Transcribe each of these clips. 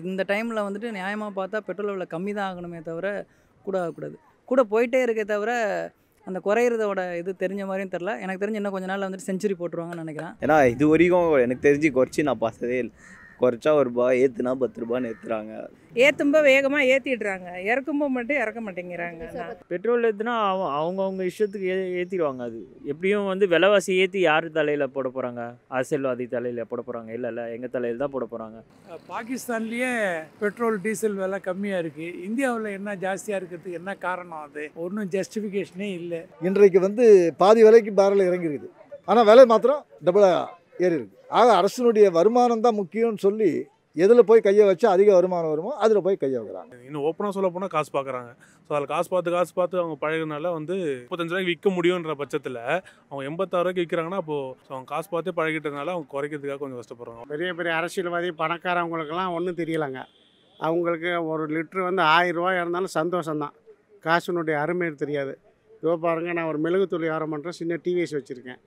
இந்த டைமில் வந்துட்டு நியாயமாக பார்த்தா பெட்ரோல் விலை கம்மி தான் ஆகணுமே தவிர கூட ஆகக்கூடாது கூட போயிட்டே இருக்கே தவிர அந்த குறையிறதோட இது தெரிஞ்ச மாதிரியும் தெரில எனக்கு தெரிஞ்சு இன்னும் கொஞ்ச நாள் வந்துட்டு செஞ்சுரி போட்டுருவாங்கன்னு நினைக்கிறேன் ஏன்னா இது வரைக்கும் எனக்கு தெரிஞ்சு குறைச்சி நான் பார்த்ததே இல்லை குறைச்சா ஒரு ரூபா ஏற்றுனா பத்து ரூபான்னு ஏற்றுறாங்க ஏற்றும்போது வேகமாக ஏற்றிடுறாங்க இறக்கும்போது மட்டும் இறக்க மாட்டேங்கிறாங்க பெட்ரோல் ஏற்றுனா அவங்கவுங்க இஷ்டத்துக்கு ஏ ஏற்றிடுவாங்க அது எப்படியும் வந்து விலைவாசி ஏற்றி யார் தலையில் போட போகிறாங்க அரசியல்வாதி தலையில் போட போகிறாங்க இல்லை இல்லை எங்கள் தலையில் தான் போட போகிறாங்க பாகிஸ்தான்லேயே பெட்ரோல் டீசல் விலை கம்மியாக இருக்குது இந்தியாவில் என்ன ஜாஸ்தியாக இருக்கிறதுக்கு என்ன காரணம் அது ஒன்றும் ஜஸ்டிஃபிகேஷனே இல்லை இன்றைக்கு வந்து பாதி விலைக்கு பேரல் இறங்கிருக்குது ஆனால் விலை மாத்திரம் டபுளாக ஏறி இருக்கு ஆக அரசினுடைய வருமானம் தான் முக்கியம்னு சொல்லி எதில் போய் கையை வச்சா அதிக வருமானம் வருமோ அதில் போய் கையை வைக்கிறாங்க இன்னும் ஓப்பனாக சொல்ல போனால் காசு பார்க்குறாங்க ஸோ அதில் காசு பார்த்து காசு பார்த்து அவங்க பழகினால வந்து முப்பத்தஞ்சு ரூபாய்க்கு விற்க முடியுன்ற பட்சத்தில் அவங்க எண்பத்தாறு ரூபாய்க்கு விற்கிறாங்கன்னா அப்போது அவங்க காசு பார்த்து பழகிட்டதுனால அவங்க குறைக்கிறதுக்காக கொஞ்சம் கஷ்டப்படுறாங்க பெரிய பெரிய அரசியல்வாதி பணக்காரவங்களுக்கெல்லாம் ஒன்றும் தெரியலைங்க அவங்களுக்கு ஒரு லிட்ரு வந்து ரூபாய் இருந்தாலும் சந்தோஷம்தான் காசுனுடைய அருமை தெரியாது இதோ பாருங்கள் நான் ஒரு மெழுகுத்தூள் தொழில் பண்ணுறேன் சின்ன டிவிஎஸ் வச்சுருக்கேன்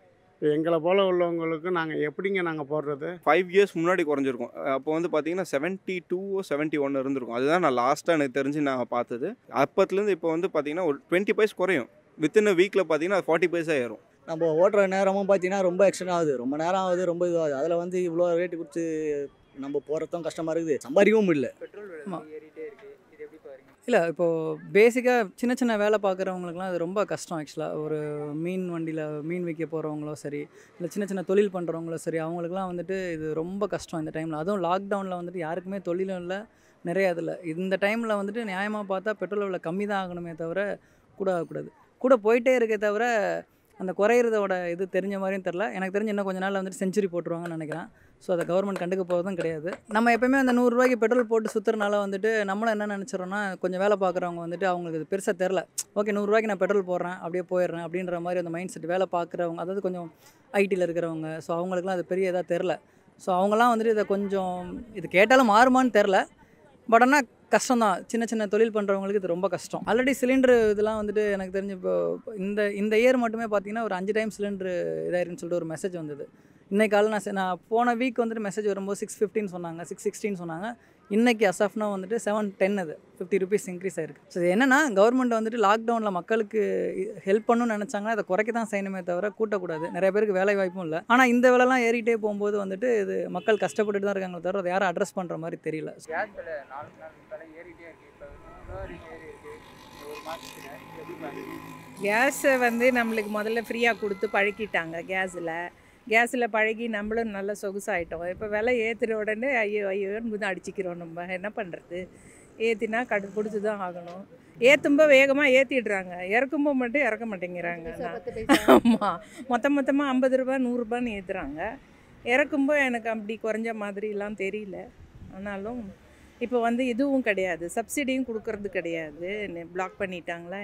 எங்களை போல் உள்ளவங்களுக்கு நாங்கள் எப்படிங்க நாங்கள் போடுறது ஃபைவ் இயர்ஸ் முன்னாடி குறைஞ்சிருக்கும் அப்போ வந்து பார்த்தீங்கன்னா செவன்ட்டி டூ செவன்ட்டி ஒன் இருந்திருக்கும் அதுதான் நான் லாஸ்ட்டாக எனக்கு தெரிஞ்சு நான் பார்த்தது அப்போத்துலேருந்து இப்போ வந்து பார்த்தீங்கன்னா ஒரு டுவெண்ட்டி பைஸ் குறையும் வித்தின் அ வீக்கில் பார்த்தீங்கன்னா ஃபார்ட்டி பைஸாக ஏறும் நம்ம ஓட்டுற நேரமும் பார்த்தீங்கன்னா ரொம்ப எக்ஸ்டன் ஆகுது ரொம்ப நேரம் ஆகுது ரொம்ப இதுவாகுது அதில் வந்து இவ்வளோ ரேட்டு கொடுத்து நம்ம போகிறதும் கஷ்டமாக இருக்குது சம்பாதிக்கவும் இல்லை பெட்ரோல் இல்லை இப்போது பேசிக்காக சின்ன சின்ன வேலை பார்க்குறவங்களுக்குலாம் அது ரொம்ப கஷ்டம் ஆக்சுவலாக ஒரு மீன் வண்டியில் மீன் விற்க போகிறவங்களோ சரி இல்லை சின்ன சின்ன தொழில் பண்ணுறவங்களோ சரி அவங்களுக்குலாம் வந்துட்டு இது ரொம்ப கஷ்டம் இந்த டைமில் அதுவும் லாக்டவுனில் வந்துட்டு யாருக்குமே தொழிலும் இல்லை நிறைய அதில் இந்த டைமில் வந்துட்டு நியாயமாக பார்த்தா பெட்ரோல் விலை கம்மி தான் ஆகணுமே தவிர கூட ஆகக்கூடாது கூட போயிட்டே இருக்கே தவிர அந்த குறையிறதோட இது தெரிஞ்ச மாதிரியும் தெரில எனக்கு தெரிஞ்சு இன்னும் கொஞ்ச நாள் வந்துட்டு செஞ்சுரி போட்டுருவாங்கன்னு நினைக்கிறேன் ஸோ அதை கவர்மெண்ட் கண்டுக்க போகிறதும் கிடையாது நம்ம எப்பயுமே அந்த நூறுரூவாய்க்கு பெட்ரோல் போட்டு சுற்றுறனால வந்துட்டு நம்மளும் என்ன நினச்சிடறோன்னா கொஞ்சம் வேலை பார்க்குறவங்க வந்துட்டு அவங்களுக்கு இது பெருசாக தெரில ஓகே நூறுரூவாய்க்கு நான் பெட்ரோல் போடுறேன் அப்படியே போயிடுறேன் அப்படின்ற மாதிரி அந்த மைண்ட் செட் வேலை பார்க்குறவங்க அதாவது கொஞ்சம் ஐடியில் இருக்கிறவங்க ஸோ அவங்களுக்குலாம் அது பெரிய இதாக தெரில ஸோ அவங்களாம் வந்துட்டு இதை கொஞ்சம் இது கேட்டாலும் மாறுமான்னு தெரில பட் ஆனால் கஷ்டம் தான் சின்ன சின்ன தொழில் பண்ணுறவங்களுக்கு இது ரொம்ப கஷ்டம் ஆல்ரெடி சிலிண்டர் இதெல்லாம் வந்துட்டு எனக்கு தெரிஞ்சு இப்போ இந்த இந்த இயர் மட்டுமே பார்த்தீங்கன்னா ஒரு அஞ்சு டைம் சிலிண்டர் இதாயிருன்னு சொல்லிட்டு ஒரு மெசேஜ் வந்தது இன்னைக்கு காலையில் நான் நான் போன வீக் வந்துட்டு மெசேஜ் வரும்போது சிக்ஸ் ஃபிஃப்டின்னு சொன்னாங்க சிக்ஸ் சிக்ஸ்டின்னு சொன்னாங்க இன்றைக்கி அசாஃப்னா வந்துட்டு செவன் டென் அது ஃபிஃப்டி ருபீஸ் இன்க்ரீஸ் ஆயிருக்கு ஸோ என்னென்னா கவர்மெண்ட் வந்துட்டு லாக்டவுனில் மக்களுக்கு ஹெல்ப் பண்ணணும்னு நினச்சாங்கன்னா அதை குறைக்க தான் செய்யணுமே தவிர கூட்டக்கூடாது நிறைய பேருக்கு வேலை வாய்ப்பும் இல்லை ஆனால் இந்த வேலைலாம் ஏறிட்டே போகும்போது வந்துட்டு இது மக்கள் கஷ்டப்பட்டுட்டு தான் இருக்காங்களே தவிர அதை யாரும் அட்ரஸ் பண்ணுற மாதிரி தெரியல கேஸை வந்து நம்மளுக்கு முதல்ல ஃப்ரீயாக கொடுத்து பழக்கிட்டாங்க கேஸில் கேஸில் பழகி நம்மளும் நல்லா சொகுசாகிட்டோம் இப்போ விலை ஏற்றுற உடனே ஐயோ ஐயோன்னு குதம் அடிச்சிக்கிறோம் நம்ம என்ன பண்ணுறது ஏற்றினா கடு பிடிச்சி தான் ஆகணும் ஏற்றும்போ வேகமாக ஏற்றிடுறாங்க இறக்கும்போது மட்டும் இறக்க மாட்டேங்கிறாங்க ஆமாம் மொத்த மொத்தமாக ஐம்பது ரூபா நூறுரூபான்னு ஏற்றுறாங்க இறக்கும்போது எனக்கு அப்படி குறைஞ்ச மாதிரிலாம் தெரியல ஆனாலும் இப்போ வந்து இதுவும் கிடையாது சப்சிடியும் கொடுக்கறது கிடையாது பிளாக் பண்ணிட்டாங்களா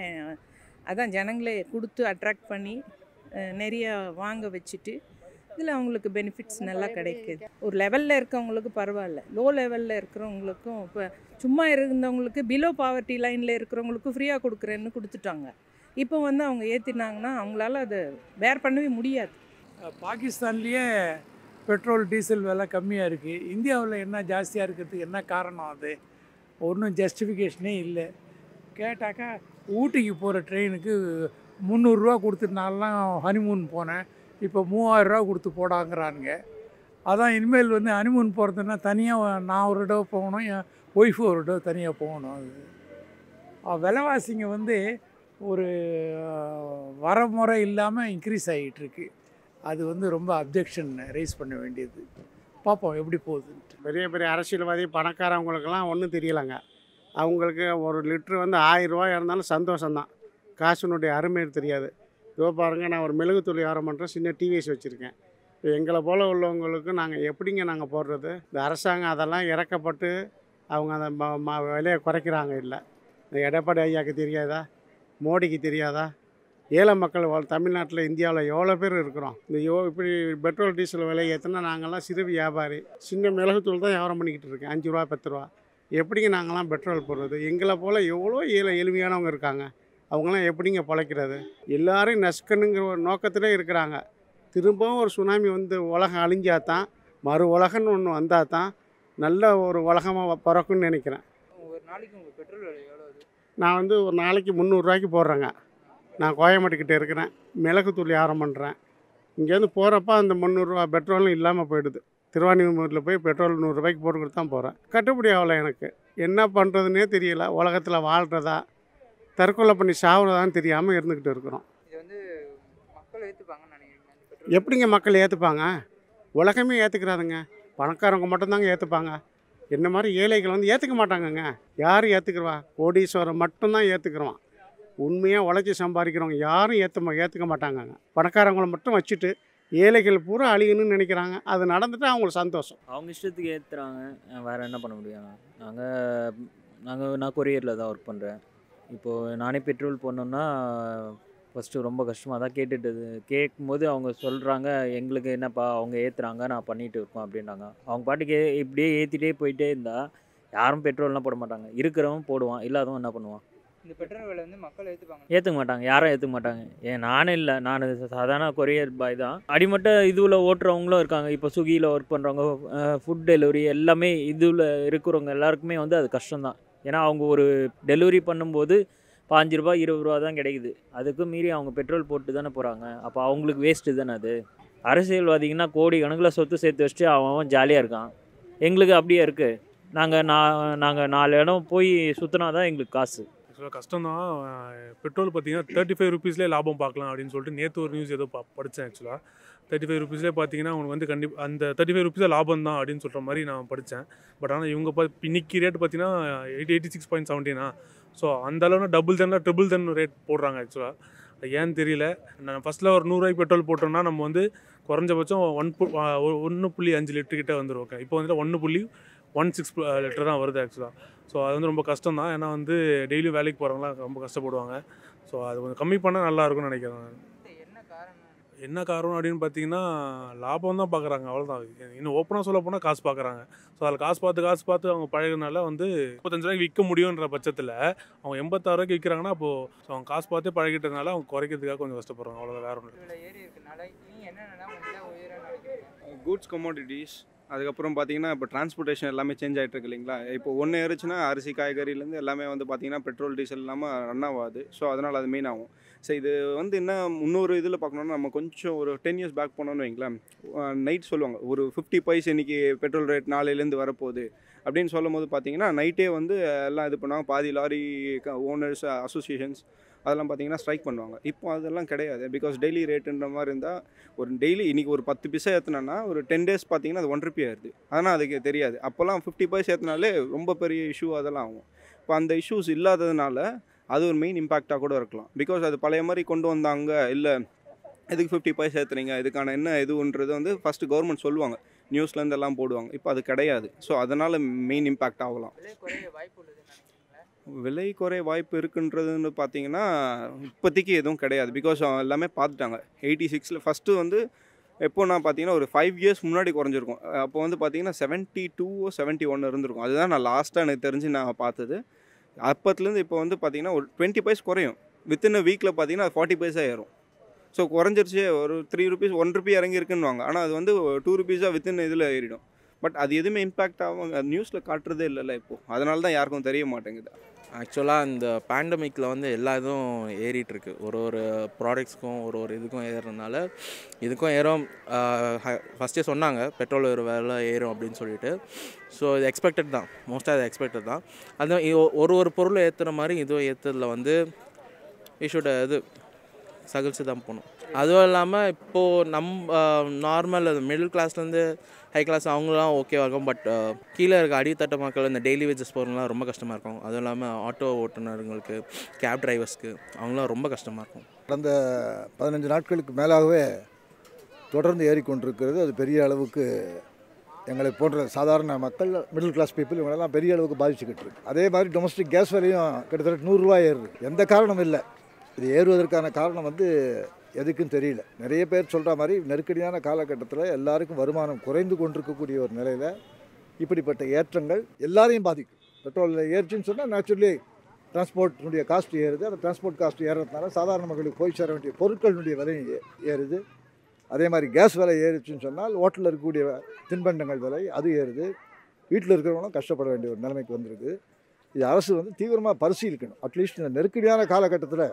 அதான் ஜனங்களே கொடுத்து அட்ராக்ட் பண்ணி நிறைய வாங்க வச்சுட்டு இதில் அவங்களுக்கு பெனிஃபிட்ஸ் நல்லா கிடைக்கிது ஒரு லெவலில் இருக்கவங்களுக்கு பரவாயில்ல லோ லெவலில் இருக்கிறவங்களுக்கும் இப்போ சும்மா இருந்தவங்களுக்கு பிலோ பாவர்ட்டி லைனில் இருக்கிறவங்களுக்கும் ஃப்ரீயாக கொடுக்குறேன்னு கொடுத்துட்டாங்க இப்போ வந்து அவங்க ஏற்றினாங்கன்னா அவங்களால அதை வேர் பண்ணவே முடியாது பாகிஸ்தான்லேயே பெட்ரோல் டீசல் விலை கம்மியாக இருக்குது இந்தியாவில் என்ன ஜாஸ்தியாக இருக்கிறதுக்கு என்ன காரணம் அது ஒன்றும் ஜஸ்டிஃபிகேஷனே இல்லை கேட்டாக்கா ஊட்டிக்கு போகிற ட்ரெயினுக்கு முந்நூறுரூவா கொடுத்துட்டு ஹனிமூன் போனேன் இப்போ மூவாயிரம் ரூபா கொடுத்து போடாங்கிறானுங்க அதான் இனிமேல் வந்து அனிமன் போகிறதுன்னா தனியாக நான் ஒரு இடம் போகணும் என் ஒய்ஃபு ஒரு இடம் தனியாக போகணும் அது விலைவாசிங்க வந்து ஒரு வரமுறை இல்லாமல் இன்க்ரீஸ் ஆகிட்டுருக்கு அது வந்து ரொம்ப அப்ஜெக்ஷன் ரைஸ் பண்ண வேண்டியது பார்ப்போம் எப்படி போகுதுன்ட்டு பெரிய பெரிய அரசியல்வாதி பணக்காரவங்களுக்கெல்லாம் ஒன்றும் தெரியலைங்க அவங்களுக்கு ஒரு லிட்ரு வந்து ரூபாய் இருந்தாலும் சந்தோஷம்தான் காசுனுடைய அருமை தெரியாது இதோ பாருங்கள் நான் ஒரு மெழுகு தொழிலாரம் பண்ணுறேன் சின்ன டிவிஎஸ் வச்சுருக்கேன் இப்போ எங்களை போல் உள்ளவங்களுக்கு நாங்கள் எப்படிங்க நாங்கள் போடுறது இந்த அரசாங்கம் அதெல்லாம் இறக்கப்பட்டு அவங்க அந்த விலையை குறைக்கிறாங்க இல்லை இந்த எடப்பாடி ஐயாவுக்கு தெரியாதா மோடிக்கு தெரியாதா ஏழை மக்கள் தமிழ்நாட்டில் இந்தியாவில் எவ்வளோ பேர் இருக்கிறோம் இந்த யோ இப்படி பெட்ரோல் டீசல் விலை ஏற்றினா நாங்கள்லாம் சிறு வியாபாரி சின்ன மிளகு தூள் தான் வியாபாரம் பண்ணிக்கிட்டு இருக்கேன் அஞ்சு ரூபா பத்து ரூபா எப்படிங்க நாங்களாம் பெட்ரோல் போடுறது எங்களை போல் எவ்வளோ ஏழை எளிமையானவங்க இருக்காங்க அவங்களாம் எப்படிங்க பழைக்கிறது எல்லோரும் நசுக்கணுங்கிற ஒரு நோக்கத்தில் இருக்கிறாங்க திரும்பவும் ஒரு சுனாமி வந்து உலகம் அழிஞ்சால் தான் மறு உலகம்னு ஒன்று வந்தால் தான் நல்ல ஒரு உலகமாக பிறக்கும்னு நினைக்கிறேன் ஒரு நாளைக்கு உங்கள் பெட்ரோல் நான் வந்து ஒரு நாளைக்கு முந்நூறுரூவாய்க்கு போடுறேங்க நான் கோயம்பேட்டுக்கிட்ட இருக்கிறேன் மிளகு தூள் யாரம் பண்ணுறேன் இங்கேருந்து போகிறப்ப அந்த முந்நூறுரூவா பெட்ரோலும் இல்லாமல் போயிடுது திருவாணிமூரில் போய் பெட்ரோல் நூறுரூவாய்க்கு போட்டுக்கிட்டு தான் போகிறேன் கட்டுப்படி ஆகலை எனக்கு என்ன பண்ணுறதுனே தெரியல உலகத்தில் வாழ்கிறதா தற்கொலை பண்ணி சாவுறதான்னு தெரியாமல் இருந்துக்கிட்டு இருக்கிறோம் எப்படிங்க மக்கள் ஏற்றுப்பாங்க உலகமே ஏற்றுக்கிறாதுங்க பணக்காரவங்க மட்டும்தாங்க ஏற்றுப்பாங்க என்ன மாதிரி ஏழைகள் வந்து ஏற்றுக்க மாட்டாங்கங்க யார் ஏற்றுக்கிறவா கோடீஸ்வரன் மட்டும்தான் ஏற்றுக்குறோம் உண்மையாக உழைச்சி சம்பாதிக்கிறவங்க யாரும் ஏற்ற ஏற்றுக்க மாட்டாங்கங்க பணக்காரங்களை மட்டும் வச்சுட்டு ஏழைகள் பூரா அழியணும்னு நினைக்கிறாங்க அது நடந்துட்டு அவங்களுக்கு சந்தோஷம் அவங்க இஷ்டத்துக்கு ஏற்றுறாங்க வேறு என்ன பண்ண முடியும் நாங்கள் நாங்கள் நான் கொரியரில் தான் ஒர்க் பண்ணுறேன் இப்போது நானே பெட்ரோல் போடணுன்னா ஃபஸ்ட்டு ரொம்ப கஷ்டமாக தான் கேட்டுட்டு கேட்கும்போது அவங்க சொல்கிறாங்க எங்களுக்கு என்னப்பா அவங்க ஏற்றுறாங்க நான் பண்ணிகிட்டு இருக்கோம் அப்படின்னாங்க அவங்க பாட்டுக்கு இப்படியே ஏற்றிட்டே போயிட்டே இருந்தால் யாரும் பெட்ரோல்லாம் போட மாட்டாங்க இருக்கிறவன் போடுவான் இல்லாதவன் என்ன பண்ணுவான் இந்த பெட்ரோல் விலை வந்து மக்கள் ஏற்றுப்பாங்க ஏற்றுக்க மாட்டாங்க யாரும் ஏற்றுக்க மாட்டாங்க ஏன் நானும் இல்லை நான் சாதாரண கொரியர் பாய் தான் அடிமட்ட இதுவில் ஓட்டுறவங்களும் இருக்காங்க இப்போ ஸ்விக்கியில் ஒர்க் பண்ணுறவங்க ஃபுட் டெலிவரி எல்லாமே இதுவில் இருக்கிறவங்க எல்லாருக்குமே வந்து அது கஷ்டம்தான் ஏன்னா அவங்க ஒரு டெலிவரி பண்ணும்போது பாஞ்சு ரூபா இருபது ரூபா தான் கிடைக்குது அதுக்கும் மீறி அவங்க பெட்ரோல் போட்டு தானே போகிறாங்க அப்போ அவங்களுக்கு வேஸ்ட்டு தானே அது அரசியல்வாதிங்கன்னா கோடி கணக்கில் சொத்து சேர்த்து வச்சுட்டு அவன் ஜாலியாக இருக்கான் எங்களுக்கு அப்படியே இருக்குது நாங்கள் நான் நாங்கள் நாலு இடம் போய் சுற்றினா தான் எங்களுக்கு காசு ஆக்சுவலாக கஷ்டம் தான் பெட்ரோல் பார்த்தீங்கன்னா தேர்ட்டி ஃபைவ் ருபீஸ்லேயே லாபம் பார்க்கலாம் அப்படின்னு சொல்லிட்டு நேற்று ஒரு நியூஸ் ஏதோ படித்தேன் ஆக்சுவலாக தேர்ட்டி ஃபைவ் ருபீஸ்லேயே பார்த்தீங்கன்னா அவங்க வந்து கண்டிப்பாக அந்த தேர்ட்டி ஃபைவ் ருபீஸாக லாபம் தான் அப்படின்னு சொல்கிற மாதிரி நான் படித்தேன் பட் ஆனால் இவங்க பார்த்து இன்னைக்கு ரேட் பார்த்தீங்கன்னா எயிட் எயிட்டி சிக்ஸ் பாயிண்ட் செவன்ட்டினா ஸோ அந்த அளவுனா டபுள் தென்னா ட்ரிபிள் தென் ரேட் போடுறாங்க ஆக்சுவலாக அது ஏன்னு தெரியல நான் ஃபஸ்ட்டில் ஒரு நூறுரூவாய்க்கு பெட்ரோல் போட்டோம்னா நம்ம வந்து குறைஞ்சபட்சம் ஒன் பு ஒன்று புள்ளி அஞ்சு லிட்டர்கிட்ட வந்துருவோம் இப்போ வந்துட்டு ஒன்று புள்ளி ஒன் சிக்ஸ் லிட்டர் தான் வருது ஆக்சுவலாக ஸோ அது வந்து ரொம்ப கஷ்டம் தான் ஏன்னா வந்து டெய்லியும் வேலைக்கு போகிறவங்களாம் ரொம்ப கஷ்டப்படுவாங்க ஸோ அது கொஞ்சம் கம்மி பண்ணால் நல்லாயிருக்கும்னு நினைக்கிறேன் என்ன காரணம் அப்படின்னு பார்த்தீங்கன்னா லாபம் தான் பார்க்குறாங்க அவ்வளோதான் இன்னும் ஓப்பனாக சொல்ல போனால் காசு பார்க்குறாங்க ஸோ அதில் காசு பார்த்து காசு பார்த்து அவங்க பழகினால வந்து முப்பத்தஞ்சு ரூபாய்க்கு விற்க முடியுன்ற பட்சத்தில் அவங்க எண்பத்தாறு ரூபாய்க்கு விற்கிறாங்கன்னா அப்போது ஸோ அவங்க காசு பார்த்து பழகிட்டதுனால அவங்க குறைக்கிறதுக்காக கொஞ்சம் கஷ்டப்படுறாங்க அவ்வளோதான் வேற ஒன்று கூட்ஸ் கமாடிட்டிஸ் அதுக்கப்புறம் பார்த்தீங்கன்னா இப்போ டிரான்ஸ்போர்ட்டேஷன் எல்லாமே சேஞ்ச் ஆகிட்டு இருக்கு இல்லைங்களா இப்போ ஒன்று ஏறிச்சுன்னா அரிசி காய்கறிலேருந்து எல்லாமே வந்து பார்த்தீங்கன்னா பெட்ரோல் டீசல் இல்லாமல் ரன் ஆகாது ஸோ அதனால் அது மெயின் ஆகும் ஸோ இது வந்து என்ன முன்னொரு இதில் பார்க்கணுன்னா நம்ம கொஞ்சம் ஒரு டென் இயர்ஸ் பேக் போனோம்னு வைங்களேன் நைட் சொல்லுவாங்க ஒரு ஃபிஃப்டி பைஸ் இன்றைக்கி பெட்ரோல் ரேட் நாளையிலேருந்து வரப்போகுது அப்படின்னு சொல்லும் போது பார்த்தீங்கன்னா நைட்டே வந்து எல்லாம் இது பண்ணுவாங்க பாதி லாரி ஓனர்ஸ் அசோசியேஷன்ஸ் அதெல்லாம் பார்த்தீங்கன்னா ஸ்ட்ரைக் பண்ணுவாங்க இப்போ அதெல்லாம் கிடையாது பிகாஸ் டெய்லி ரேட்டுன்ற மாதிரி இருந்தால் ஒரு டெய்லி இன்றைக்கி ஒரு பத்து பைசா ஏற்றினோன்னா ஒரு டென் டேஸ் பார்த்தீங்கன்னா அது ஒன் ருபி ஆயிடுது ஆனால் அதுக்கு தெரியாது அப்போல்லாம் ஃபிஃப்டி பைஸ் ஏற்றினாலே ரொம்ப பெரிய இஷ்யூ அதெல்லாம் ஆகும் இப்போ அந்த இஷ்யூஸ் இல்லாததுனால அது ஒரு மெயின் இம்பாக்டாக கூட இருக்கலாம் பிகாஸ் அது பழைய மாதிரி கொண்டு வந்தாங்க இல்லை எதுக்கு ஃபிஃப்டி பைஸ் ஏற்றுறீங்க இதுக்கான என்ன இதுன்றது வந்து ஃபஸ்ட்டு கவர்மெண்ட் சொல்லுவாங்க நியூஸ்லேருந்து எல்லாம் போடுவாங்க இப்போ அது கிடையாது ஸோ அதனால் மெயின் இம்பேக்ட் ஆகலாம் விலை குறைய வாய்ப்பு இருக்குன்றதுன்னு பார்த்தீங்கன்னா இப்போதைக்கு எதுவும் கிடையாது பிகாஸ் எல்லாமே பார்த்துட்டாங்க எயிட்டி சிக்ஸில் ஃபஸ்ட்டு வந்து எப்போ நான் பார்த்தீங்கன்னா ஒரு ஃபைவ் இயர்ஸ் முன்னாடி குறைஞ்சிருக்கும் அப்போ வந்து பார்த்தீங்கன்னா செவன்ட்டி டூ செவன்ட்டி ஒன் இருந்திருக்கும் அதுதான் நான் லாஸ்ட்டாக எனக்கு தெரிஞ்சு நான் பார்த்தது அப்போத்துலேருந்து இப்போ வந்து பார்த்தீங்கன்னா ஒரு டுவெண்ட்டி பைஸ் குறையும் வித்தின் அ வீக்கில் பார்த்தீங்கன்னா அது ஃபார்ட்டி பைஸாக ஏறும் ஸோ குறைஞ்சிருச்சு ஒரு த்ரீ ருபீஸ் ஒன் ருபி இறங்கியிருக்குன்னு வாங்க ஆனால் அது வந்து டூ ருபீஸாக வித்தின் இதில் ஏறிடும் பட் அது எதுவுமே இம்பேக்ட் ஆகும் நியூஸில் காட்டுறதே இல்லைல்ல இப்போது அதனால தான் யாருக்கும் தெரிய மாட்டேங்குது ஆக்சுவலாக இந்த பேண்டமிக்கில் வந்து எல்லா இதுவும் ஏறிட்டுருக்கு ஒரு ஒரு ப்ராடக்ட்ஸ்க்கும் ஒரு ஒரு இதுக்கும் ஏறுறதுனால இதுக்கும் ஏறும் ஃபஸ்ட்டே சொன்னாங்க பெட்ரோல் ஒரு வேலை ஏறும் அப்படின்னு சொல்லிட்டு ஸோ இது எக்ஸ்பெக்டட் தான் மோஸ்ட்டாக இது எக்ஸ்பெக்டட் தான் அது ஒரு ஒரு பொருளை ஏற்றுற மாதிரி இதுவும் ஏற்றுறதுல வந்து ஈஷோட இது சகிழ்ச்சி தான் போகணும் அதுவும் இல்லாமல் இப்போது நம் நார்மல் அது மிடில் கிளாஸ்லேருந்து ஹை கிளாஸ் அவங்களாம் ஓகேவாக இருக்கும் பட் கீழே இருக்க அடித்தட்ட மக்கள் இந்த டெய்லி வேஜஸ் போகிறவங்களாம் ரொம்ப கஷ்டமாக இருக்கும் அதுவும் இல்லாமல் ஆட்டோ ஓட்டுநருங்களுக்கு கேப் டிரைவர்ஸ்க்கு அவங்களாம் ரொம்ப கஷ்டமாக இருக்கும் கடந்த பதினஞ்சு நாட்களுக்கு மேலாகவே தொடர்ந்து ஏறிக்கொண்டிருக்கிறது அது பெரிய அளவுக்கு எங்களை போன்ற சாதாரண மக்கள் மிடில் கிளாஸ் பீப்புள் இவங்களெல்லாம் பெரிய அளவுக்கு பாதிச்சுக்கிட்டு இருக்கு அதே மாதிரி டொமஸ்டிக் கேஸ் வரையும் கிட்டத்தட்ட நூறுரூவா ஏறுது எந்த காரணம் இல்லை இது ஏறுவதற்கான காரணம் வந்து எதுக்குன்னு தெரியல நிறைய பேர் சொல்கிற மாதிரி நெருக்கடியான காலகட்டத்தில் எல்லாருக்கும் வருமானம் குறைந்து கொண்டிருக்கக்கூடிய ஒரு நிலையில் இப்படிப்பட்ட ஏற்றங்கள் எல்லாரையும் பாதிக்கும் பெட்ரோல் ஏற்றுன்னு சொன்னால் நேச்சுரலி டிரான்ஸ்போர்ட்னுடைய காஸ்ட் ஏறுது அந்த டிரான்ஸ்போர்ட் காஸ்ட் ஏறுறதுனால சாதாரண மக்களுக்கு போய் சேர வேண்டிய பொருட்களினுடைய விலையும் ஏறுது அதே மாதிரி கேஸ் விலை ஏறுச்சுன்னு சொன்னால் ஹோட்டலில் இருக்கக்கூடிய தின்பண்டங்கள் விலை அது ஏறுது வீட்டில் இருக்கிறவங்களும் கஷ்டப்பட வேண்டிய ஒரு நிலைமைக்கு வந்திருக்கு இது அரசு வந்து தீவிரமாக பரிசீலிக்கணும் அட்லீஸ்ட் இந்த நெருக்கடியான காலகட்டத்தில்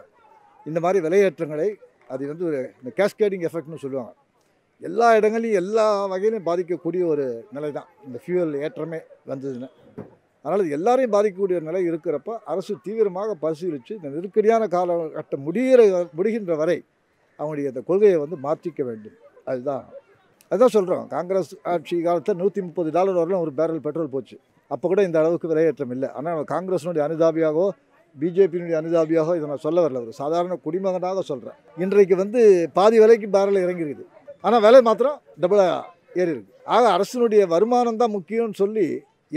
இந்த மாதிரி விலையேற்றங்களை அது வந்து ஒரு இந்த கேஸ்கேடிங் எஃபெக்ட்னு சொல்லுவாங்க எல்லா இடங்களையும் எல்லா வகையிலையும் பாதிக்கக்கூடிய ஒரு நிலை தான் இந்த ஃபியூவல் ஏற்றமே வந்ததுன்னு அதனால் எல்லாரையும் பாதிக்கக்கூடிய ஒரு நிலை இருக்கிறப்ப அரசு தீவிரமாக பரிசீலித்து இந்த நெருக்கடியான காலகட்டம் முடிகிற முடிகின்ற வரை அவங்களுடைய அந்த கொள்கையை வந்து மாற்றிக்க வேண்டும் அதுதான் அதுதான் சொல்கிறோம் காங்கிரஸ் ஆட்சி காலத்தில் நூற்றி முப்பது டாலர் வரலாம் ஒரு பேரல் பெட்ரோல் போச்சு அப்போ கூட இந்த அளவுக்கு விலையேற்றம் இல்லை ஆனால் காங்கிரஸினுடைய அனுதாபியாகவோ பிஜேபியினுடைய அனுதாபியாக இதை நான் சொல்ல வரல ஒரு சாதாரண குடிமகனாக சொல்கிறேன் இன்றைக்கு வந்து பாதி விலைக்கு பேரல் இறங்கிருக்குது ஆனால் விலை மாத்திரம் டபுளாக ஏறி இருக்கு ஆக அரசினுடைய வருமானம் தான் முக்கியம்னு சொல்லி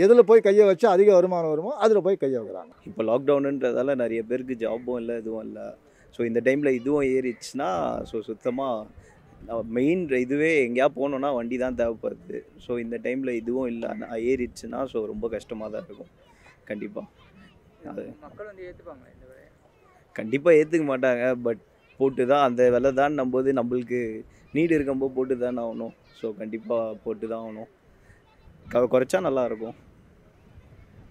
எதில் போய் கையை வச்சா அதிக வருமானம் வருமோ அதில் போய் கையை வைக்கிறாங்க இப்போ லாக்டவுனுன்றதால நிறைய பேருக்கு ஜாபும் இல்லை எதுவும் இல்லை ஸோ இந்த டைமில் இதுவும் ஏறிச்சுன்னா ஸோ சுத்தமாக மெயின் இதுவே எங்கேயா போகணுன்னா வண்டி தான் தேவைப்படுது ஸோ இந்த டைமில் இதுவும் இல்லை ஏறிடுச்சுன்னா ஸோ ரொம்ப கஷ்டமாக தான் இருக்கும் கண்டிப்பாக அது மக்கள் வந்து ஏற்றுப்பாங்க இந்த விலையை கண்டிப்பாக ஏற்றுக்க மாட்டாங்க பட் போட்டு தான் அந்த விலை தான் நம்போது நம்மளுக்கு நீடு இருக்கும்போது போட்டு தானே ஆகணும் ஸோ கண்டிப்பாக போட்டு தான் ஆகணும் க குறைச்சா நல்லாயிருக்கும்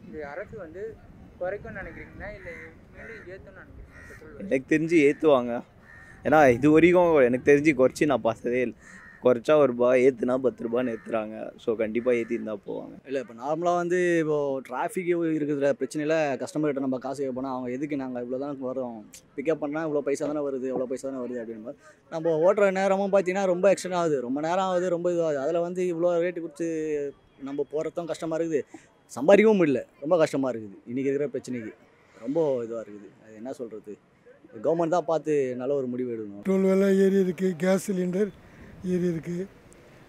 இந்த அரசு வந்து குறைக்கும் நினைக்கிறீங்கன்னா இல்லை எனக்கு தெரிஞ்சு ஏற்றுவாங்க ஏன்னா இது வரைக்கும் எனக்கு தெரிஞ்சு குறைச்சி நான் பார்த்ததே இல்லை குறைச்சா ஒரு ரூபா ஏற்றுனா பத்து ரூபான்னு ஏற்றுறாங்க ஸோ கண்டிப்பாக ஏற்றி இருந்தால் போவாங்க இல்லை இப்போ நார்மலாக வந்து இப்போது டிராஃபிக் இருக்கிற பிரச்சனையில் கஸ்டமர்கிட்ட நம்ம காசு போனால் அவங்க எதுக்கு நாங்கள் இவ்வளோ தான் வரோம் பிக்கப் பண்ணால் இவ்வளோ பைசா தானே வருது இவ்வளோ பைசா தானே வருது அப்படின்னு நம்ம ஓட்டுற நேரமும் பார்த்தீங்கன்னா ரொம்ப எக்ஸ்டன் ஆகுது ரொம்ப நேரம் ஆகுது ரொம்ப இதுவாகுது அதில் வந்து இவ்வளோ ரேட்டு கொடுத்து நம்ம போகிறதும் கஷ்டமாக இருக்குது சம்பாதிக்கவும் இல்லை ரொம்ப கஷ்டமாக இருக்குது இன்றைக்கி இருக்கிற பிரச்சனைக்கு ரொம்ப இதுவாக இருக்குது அது என்ன சொல்கிறது கவர்மெண்ட் தான் பார்த்து நல்ல ஒரு முடிவு எடுக்கணும் பெட்ரோல் விலை ஏறி இருக்குது கேஸ் சிலிண்டர் ஏரி இருக்குது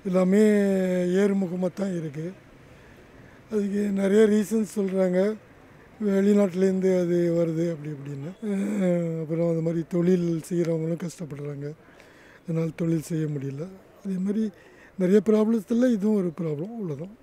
எல்லாமே ஏறுமுகமாக தான் இருக்குது அதுக்கு நிறைய ரீசன்ஸ் சொல்கிறாங்க வெளிநாட்டிலேருந்து அது வருது அப்படி அப்படின்னு அப்புறம் அது மாதிரி தொழில் செய்கிறவங்களும் கஷ்டப்படுறாங்க அதனால் தொழில் செய்ய முடியல அதே மாதிரி நிறைய ப்ராப்ளத்தில் இதுவும் ஒரு ப்ராப்ளம் அவ்வளோதான்